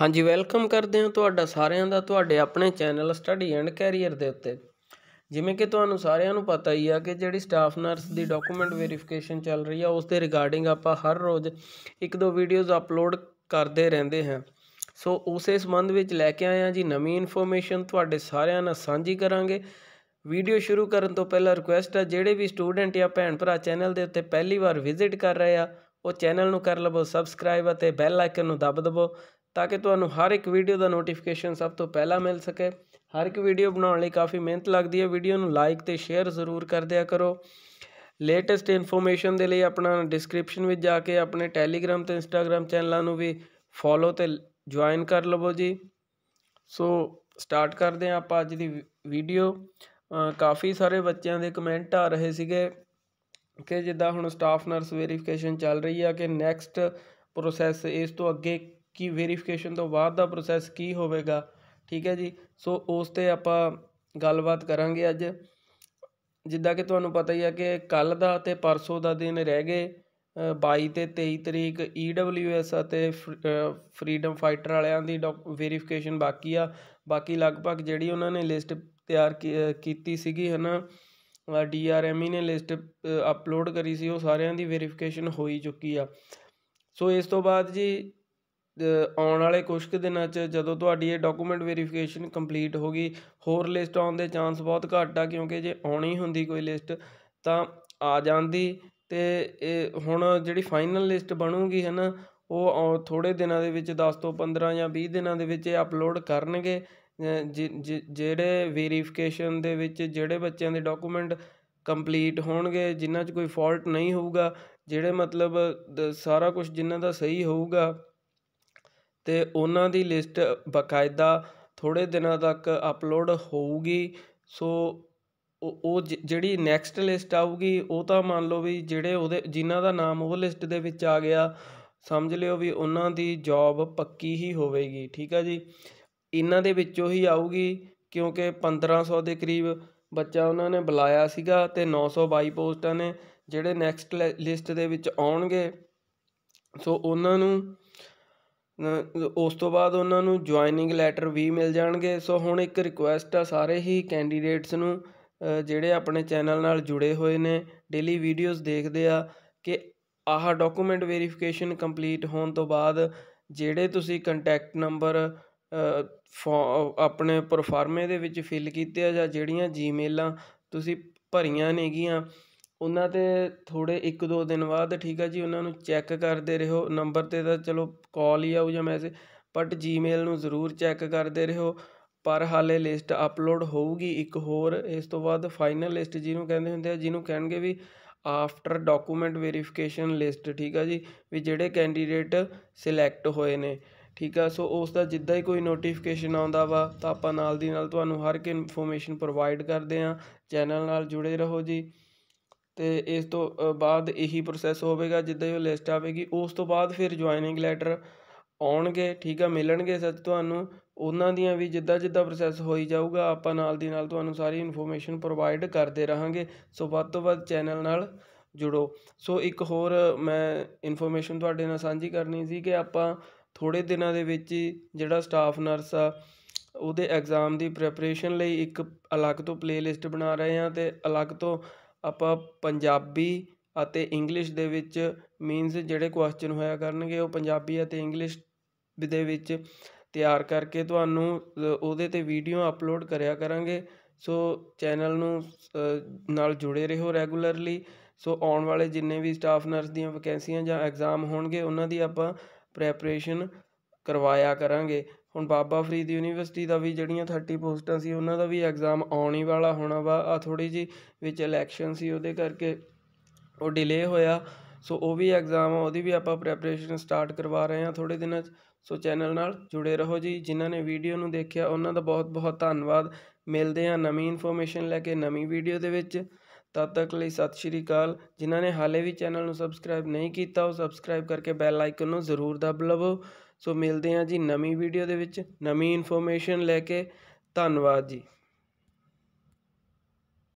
ਹਾਂਜੀ ਵੈਲਕਮ ਕਰਦੇ ਹਾਂ ਤੁਹਾਡਾ ਸਾਰਿਆਂ ਦਾ ਤੁਹਾਡੇ ਆਪਣੇ ਚੈਨਲ ਸਟੱਡੀ ਐਂਡ ਕੈਰੀਅਰ ਦੇ ਉੱਤੇ ਜਿਵੇਂ ਕਿ ਤੁਹਾਨੂੰ ਸਾਰਿਆਂ ਨੂੰ ਪਤਾ ਹੀ ਆ ਕਿ ਜਿਹੜੀ ਸਟਾਫ ਨਰਸ ਦੀ ਡਾਕੂਮੈਂਟ ਵੈਰੀਫਿਕੇਸ਼ਨ ਚੱਲ ਰਹੀ ਆ ਉਸ ਦੇ ਰਿਗਾਰਡਿੰਗ ਆਪਾਂ ਹਰ ਰੋਜ਼ ਇੱਕ ਦੋ ਵੀਡੀਓਜ਼ ਅਪਲੋਡ ਕਰਦੇ ਰਹਿੰਦੇ ਹਾਂ ਸੋ ਉਸੇ ਸੰਬੰਧ ਵਿੱਚ ਲੈ ਕੇ ਆਏ ਆ ਜੀ ਨਵੀਂ ਇਨਫੋਰਮੇਸ਼ਨ ਤੁਹਾਡੇ ਸਾਰਿਆਂ ਨਾਲ ਸਾਂਝੀ ਕਰਾਂਗੇ ਵੀਡੀਓ ਸ਼ੁਰੂ ਕਰਨ ਤੋਂ ਪਹਿਲਾਂ ਰਿਕੁਐਸਟ ਆ ਜਿਹੜੇ ਵੀ ਸਟੂਡੈਂਟ ਜਾਂ ਭੈਣ ਭਰਾ ਚੈਨਲ ਦੇ ਉੱਤੇ ਪਹਿਲੀ ਵਾਰ ਵਿਜ਼ਿਟ ਕਰ ਰਹੇ ਆ ਉਹ ਚੈਨਲ ਨੂੰ ਕਰ ਲਵੋ ਸਬਸਕ੍ਰਾਈਬ ਅਤੇ ਬੈਲ ਆਈਕਨ ਨੂੰ ਦਬ ਦਬੋ ਤਾਂ ਕਿ ਤੁਹਾਨੂੰ ਹਰ ਇੱਕ ਵੀਡੀਓ ਦਾ ਨੋਟੀਫਿਕੇਸ਼ਨ ਸਭ ਤੋਂ ਪਹਿਲਾਂ ਮਿਲ ਸਕੇ ਹਰ ਇੱਕ ਵੀਡੀਓ ਬਣਾਉਣ ਲਈ ਕਾਫੀ ਮਿਹਨਤ ਲੱਗਦੀ ਹੈ ਵੀਡੀਓ ਨੂੰ ਲਾਈਕ ਤੇ ਸ਼ੇਅਰ ਜ਼ਰੂਰ ਕਰ ਦਿਆ ਕਰੋ ਲੇਟੈਸਟ ਇਨਫੋਰਮੇਸ਼ਨ ਦੇ ਲਈ ਆਪਣਾ ਡਿਸਕ੍ਰਿਪਸ਼ਨ ਵਿੱਚ ਜਾ ਕੇ ਆਪਣੇ ਟੈਲੀਗ੍ਰam ਤੇ ਇੰਸਟਾਗ੍ਰam ਚੈਨਲਾਂ ਨੂੰ ਵੀ ਫੋਲੋ ਤੇ ਜੁਆਇਨ ਕਰ ਲਵੋ ਜੀ ਸੋ ਸਟਾਰਟ ਕਰਦੇ ਹਾਂ ਆਪਾਂ ਅੱਜ ਦੀ ਵੀਡੀਓ ਕਾਫੀ ਸਾਰੇ ਬੱਚਿਆਂ ਦੇ ਕਮੈਂਟ ਆ ਰਹੇ ਸੀਗੇ ਕਿ ਜਿੱਦਾਂ ਹੁਣ ਸਟਾਫ ਨਰਸ ਵੈਰੀਫਿਕੇਸ਼ਨ ਚੱਲ ਰਹੀ ਆ ਕਿ ਨੈਕਸਟ ਪ੍ਰੋਸੈਸ ਇਸ ਤੋਂ ਅੱਗੇ ਕਿ ਵੈਰੀਫਿਕੇਸ਼ਨ ਤੋਂ ਬਾਅਦ ਦਾ ਪ੍ਰੋਸੈਸ ਕੀ ਹੋਵੇਗਾ ਠੀਕ ਹੈ ਜੀ ਸੋ ਉਸ ਤੇ ਆਪਾਂ ਗੱਲਬਾਤ ਕਰਾਂਗੇ ਅੱਜ ਜਿੱਦਾਂ ਕਿ ਤੁਹਾਨੂੰ ਪਤਾ ਹੀ ਹੈ ਕਿ ਕੱਲ ਦਾ ਤੇ ਪਰਸੋਂ ਦਾ ਦਿਨ ਰਹਿ ਗਏ 22 ਤੇ 23 ਤਰੀਕ EWS ਅਤੇ ਫਰੀडम ਫਾਈਟਰ ਵਾਲਿਆਂ ਦੀ ਵੈਰੀਫਿਕੇਸ਼ਨ ਬਾਕੀ ਆ ਬਾਕੀ ਲਗਭਗ ਜਿਹੜੀ ਉਹਨਾਂ ਨੇ ਲਿਸਟ ਤਿਆਰ ਕੀਤੀ ਸੀਗੀ ਹਨਾ ਡੀਆਰਐਮਈ e ਨੇ ਲਿਸਟ ਅਪਲੋਡ ਕਰੀ ਸੀ ਉਹ ਸਾਰਿਆਂ ਦੀ ਵੈਰੀਫਿਕੇਸ਼ਨ ਹੋਈ ਚੁੱਕੀ ਆ ਸੋ ਇਸ ਤੋਂ ਬਾਅਦ ਜੀ ਆਉਣ ਵਾਲੇ ਕੁਝ ਕੁ ਦਿਨਾਂ 'ਚ ਜਦੋਂ ਤੁਹਾਡੀ ਇਹ ਡਾਕੂਮੈਂਟ ਵੈਰੀਫਿਕੇਸ਼ਨ ਕੰਪਲੀਟ ਹੋ ਗਈ ਹੋਰ ਲਿਸਟ ਆਉਣ ਦੇ ਚਾਂਸ ਬਹੁਤ ਘੱਟ ਆ ਕਿਉਂਕਿ ਜੇ ਆਉਣੀ ਹੁੰਦੀ ਕੋਈ ਲਿਸਟ ਤਾਂ ਆ ਜਾਂਦੀ ਤੇ ਇਹ ਹੁਣ ਜਿਹੜੀ ਫਾਈਨਲ ਲਿਸਟ ਬਣੂਗੀ ਹੈ ਨਾ ਉਹ ਥੋੜੇ ਦਿਨਾਂ ਦੇ ਵਿੱਚ 10 ਤੋਂ 15 ਜਾਂ 20 ਦਿਨਾਂ ਦੇ ਵਿੱਚ ਇਹ ਅਪਲੋਡ ਕਰਨਗੇ ਜਿਹੜੇ ਵੈਰੀਫਿਕੇਸ਼ਨ ਦੇ ਵਿੱਚ ਜਿਹੜੇ ਬੱਚਿਆਂ ਦੇ ਡਾਕੂਮੈਂਟ ਕੰਪਲੀਟ ਹੋਣਗੇ ਜਿਨ੍ਹਾਂ 'ਚ ਕੋਈ ਫਾਲਟ ਨਹੀਂ ਹੋਊਗਾ ਜਿਹੜੇ ਮਤਲਬ ਸਾਰਾ ਕੁਝ ਜਿਨ੍ਹਾਂ ਦਾ ਸਹੀ ਹੋਊਗਾ ਅਤੇ ਉਹਨਾਂ ਦੀ ਲਿਸਟ ਬਕਾਇਦਾ ਥੋੜ੍ਹੇ ਦਿਨਾਂ ਤੱਕ ਅਪਲੋਡ ਹੋਊਗੀ ਸੋ ਉਹ ਉਹ ਜਿਹੜੀ ਨੈਕਸਟ ਲਿਸਟ ਆਊਗੀ ਉਹ ਤਾਂ ਮੰਨ ਲਓ ਵੀ ਜਿਹੜੇ ਉਹਦੇ ਜਿਨ੍ਹਾਂ ਦਾ ਨਾਮ ਉਹ ਲਿਸਟ ਦੇ ਵਿੱਚ ਆ ਗਿਆ ਸਮਝ ਲਿਓ ਵੀ ਉਹਨਾਂ ਦੀ ਜੋਬ ਪੱਕੀ ਹੀ ਹੋਵੇਗੀ ਠੀਕ ਆ ਜੀ ਇਹਨਾਂ ਦੇ ਵਿੱਚੋਂ ਹੀ ਆਊਗੀ ਕਿਉਂਕਿ 1500 ਦੇ ਕਰੀਬ ਬੱਚਾ ਉਹਨਾਂ ਨੇ ਬੁਲਾਇਆ ਸੀਗਾ ਤੇ 922 ਪੋਸਟਾਂ ਨੇ ਜਿਹੜੇ ਨੈਕਸਟ ਲਿਸਟ ਦੇ ਵਿੱਚ ਆਉਣਗੇ ਸੋ ਉਹਨਾਂ ਨੂੰ ਉਸ ਤੋਂ ਬਾਅਦ ਉਹਨਾਂ ਨੂੰ ਜੁਆਇਨਿੰਗ ਲੈਟਰ ਵੀ ਮਿਲ ਜਾਣਗੇ ਸੋ ਹੁਣ ਇੱਕ ਰਿਕੁਐਸਟ ਆ ਸਾਰੇ ਹੀ ਕੈਂਡੀਡੇਟਸ ਨੂੰ ਜਿਹੜੇ ਆਪਣੇ ਚੈਨਲ ਨਾਲ ਜੁੜੇ ਹੋਏ ਨੇ ਡੇਲੀ ਵੀਡੀਓਜ਼ ਦੇਖਦੇ ਆ ਕਿ ਆਹ ਡਾਕੂਮੈਂਟ ਵੈਰੀਫਿਕੇਸ਼ਨ ਕੰਪਲੀਟ ਹੋਣ ਤੋਂ ਬਾਅਦ ਜਿਹੜੇ ਤੁਸੀਂ ਕੰਟੈਕਟ ਨੰਬਰ ਆਪਣੇ ਪਰਫਾਰਮੇ ਦੇ ਵਿੱਚ ਫਿਲ ਕੀਤੇ ਆ ਜਾਂ ਜਿਹੜੀਆਂ ਜੀਮੇਲਾਂ ਤੁਸੀਂ ਭਰੀਆਂ ਨੇਗੀਆਂ ਉਹਨਾਂ 'ਤੇ ਥੋੜ੍ਹੇ ਇੱਕ ਦੋ ਦਿਨ ਬਾਅਦ ਠੀਕ ਆ ਜੀ ਉਹਨਾਂ ਨੂੰ ਚੈੱਕ ਕਰਦੇ ਰਹੋ ਨੰਬਰ 'ਤੇ ਤਾਂ ਚਲੋ ਕਾਲ ਹੀ ਆਊ ਜਾਂ ਮੈਸੇਜ ਬਟ ਜੀਮੇਲ ਨੂੰ ਜ਼ਰੂਰ ਚੈੱਕ ਕਰਦੇ ਰਹੋ ਪਰ ਹਾਲੇ ਲਿਸਟ ਅਪਲੋਡ ਹੋਊਗੀ ਇੱਕ ਹੋਰ ਇਸ ਤੋਂ ਬਾਅਦ ਫਾਈਨਲ ਲਿਸਟ ਜਿਹਨੂੰ ਕਹਿੰਦੇ ਹੁੰਦੇ ਆ ਜਿਹਨੂੰ ਕਹਿਣਗੇ ਵੀ ਆਫਟਰ ਡਾਕੂਮੈਂਟ ਵੈਰੀਫਿਕੇਸ਼ਨ ਲਿਸਟ ਠੀਕ ਆ ਜੀ ਵੀ ਜਿਹੜੇ ਕੈਂਡੀਡੇਟ ਸਿਲੈਕਟ ਹੋਏ ਨੇ ਠੀਕ ਆ ਸੋ ਉਸ ਦਾ ਜਿੱਦਾਂ ਹੀ ਕੋਈ ਨੋਟੀਫਿਕੇਸ਼ਨ ਆਉਂਦਾ ਵਾ ਤਾਂ ਆਪਾਂ ਨਾਲ ਦੀ ਨਾਲ ਤੁਹਾਨੂੰ ਹਰ ਇੱਕ ਇਨਫੋਰਮੇਸ਼ਨ ਪ੍ਰੋਵਾਈਡ ਕਰਦੇ ਆ ਚੈਨਲ ਨਾਲ ਜੁੜੇ ਰਹੋ ਜੀ ਤੇ ਇਸ ਤੋਂ ਬਾਅਦ ਇਹੀ ਪ੍ਰੋਸੈਸ ਹੋਵੇਗਾ ਜਿੱਦਾਂ ਹੀ ਉਹ ਲਿਸਟ ਆਵੇਗੀ ਉਸ ਤੋਂ ਬਾਅਦ ਫਿਰ ਜੁਆਇਨਿੰਗ ਲੈਟਰ ਆਉਣਗੇ ਠੀਕ ਆ ਮਿਲਣਗੇ ਸੱਚ ਤੁਹਾਨੂੰ ਉਹਨਾਂ ਦੀਆਂ ਵੀ ਜਿੱਦਾਂ ਜਿੱਦਾਂ ਪ੍ਰੋਸੈਸ ਹੋਈ ਜਾਊਗਾ ਆਪਾਂ ਨਾਲ ਦੀ ਨਾਲ ਤੁਹਾਨੂੰ ਸਾਰੀ ਇਨਫੋਰਮੇਸ਼ਨ ਪ੍ਰੋਵਾਈਡ ਕਰਦੇ ਰਹਾਂਗੇ ਸੋ ਵੱਧ ਤੋਂ ਵੱਧ ਚੈਨਲ ਨਾਲ ਜੁੜੋ ਸੋ ਇੱਕ ਹੋਰ ਮੈਂ ਇਨਫੋਰਮੇਸ਼ਨ ਤੁਹਾਡੇ ਨਾਲ ਸਾਂਝੀ ਕਰਨੀ ਸੀ ਕਿ ਆਪਾਂ ਥੋੜੇ ਦਿਨਾਂ ਦੇ ਵਿੱਚ ਜਿਹੜਾ ਸਟਾਫ ਨਰਸ ਆ ਉਹਦੇ ਐਗਜ਼ਾਮ ਦੀ ਪ੍ਰੈਪਰੇਸ਼ਨ ਲਈ ਇੱਕ ਅਲੱਗ ਤੋਂ ਪਲੇਲਿਸਟ ਬਣਾ ਰਹੇ ਹਾਂ ਤੇ ਅਲੱਗ ਤੋਂ ਆਪਾਂ ਪੰਜਾਬੀ ਅਤੇ ਇੰਗਲਿਸ਼ ਦੇ ਵਿੱਚ ਮੀਨਸ ਜਿਹੜੇ ਕੁਐਸਚਨ ਹੋਇਆ ਕਰਨਗੇ ਉਹ ਪੰਜਾਬੀ ਅਤੇ ਇੰਗਲਿਸ਼ ਦੇ ਵਿੱਚ ਤਿਆਰ ਕਰਕੇ ਤੁਹਾਨੂੰ ਉਹਦੇ ਤੇ ਵੀਡੀਓ ਅਪਲੋਡ ਕਰਿਆ ਕਰਾਂਗੇ ਸੋ ਚੈਨਲ ਨੂੰ ਨਾਲ ਜੁੜੇ ਰਹੋ ਰੈਗੂਲਰਲੀ ਸੋ ਆਉਣ ਵਾਲੇ ਜਿੰਨੇ ਵੀ ਸਟਾਫ ਨਰਸ ਦੀਆਂ ਵੈਕੈਂਸੀਆਂ ਜਾਂ ਐਗਜ਼ਾਮ ਹੋਣਗੇ ਉਹਨਾਂ ਦੀ ਆਪਾਂ ਪ੍ਰੈਪਰੇਸ਼ਨ ਕਰਵਾਇਆ ਕਰਾਂਗੇ ਹੁਣ ਬਾਬਾ ਫਰੀਦ ਯੂਨੀਵਰਸਿਟੀ ਦਾ ਵੀ ਜਿਹੜੀਆਂ 30 ਪੋਸਟਾਂ ਸੀ ਉਹਨਾਂ ਦਾ ਵੀ ਐਗਜ਼ਾਮ ਆਉਣ ਹੀ ਵਾਲਾ ਹੋਣਾ ਵਾ ਆ ਥੋੜੀ ਜੀ ਵਿੱਚ ਇਲੈਕਸ਼ਨ ਸੀ ਉਹਦੇ ਕਰਕੇ ਉਹ ਡਿਲੇ ਹੋਇਆ ਸੋ ਉਹ ਵੀ ਐਗਜ਼ਾਮ ਉਹਦੀ ਵੀ ਆਪਾਂ ਪ੍ਰੈਪਰੇਸ਼ਨ ਸਟਾਰਟ ਕਰਵਾ ਰਹੇ ਹਾਂ ਥੋੜੇ ਦਿਨਾਂ 'ਚ ਸੋ ਚੈਨਲ ਨਾਲ ਜੁੜੇ ਰਹੋ ਜੀ ਜਿਨ੍ਹਾਂ ਨੇ ਵੀਡੀਓ ਨੂੰ ਦੇਖਿਆ ਉਹਨਾਂ ਦਾ ਬਹੁਤ ਬਹੁਤ ਧੰਨਵਾਦ ਮਿਲਦੇ ਹਾਂ ਨਵੀਂ ਇਨਫੋਰਮੇਸ਼ਨ ਲੈ ਕੇ ਨਵੀਂ ਵੀਡੀਓ ਦੇ ਵਿੱਚ ਤਦ ਤੱਕ ਲਈ ਸਤਿ ਸ਼੍ਰੀ ਅਕਾਲ ਜਿਨ੍ਹਾਂ ਨੇ ਹਾਲੇ ਵੀ ਚੈਨਲ ਨੂੰ ਸਬਸਕ੍ਰਾਈਬ ਨਹੀਂ ਕੀਤਾ ਉਹ ਸਬਸਕ੍ਰਾਈਬ ਕਰਕੇ ਬੈਲ ਆਈਕਨ ਨੂੰ ਜ਼ਰੂਰ ਦਬ ਲਵੋ ਸੋ ਮਿਲਦੇ ਹਾਂ ਜੀ ਨਵੀਂ ਵੀਡੀਓ ਦੇ ਵਿੱਚ ਨਵੀਂ ਇਨਫੋਰਮੇਸ਼ਨ ਲੈ ਕੇ ਧੰਨਵਾਦ ਜੀ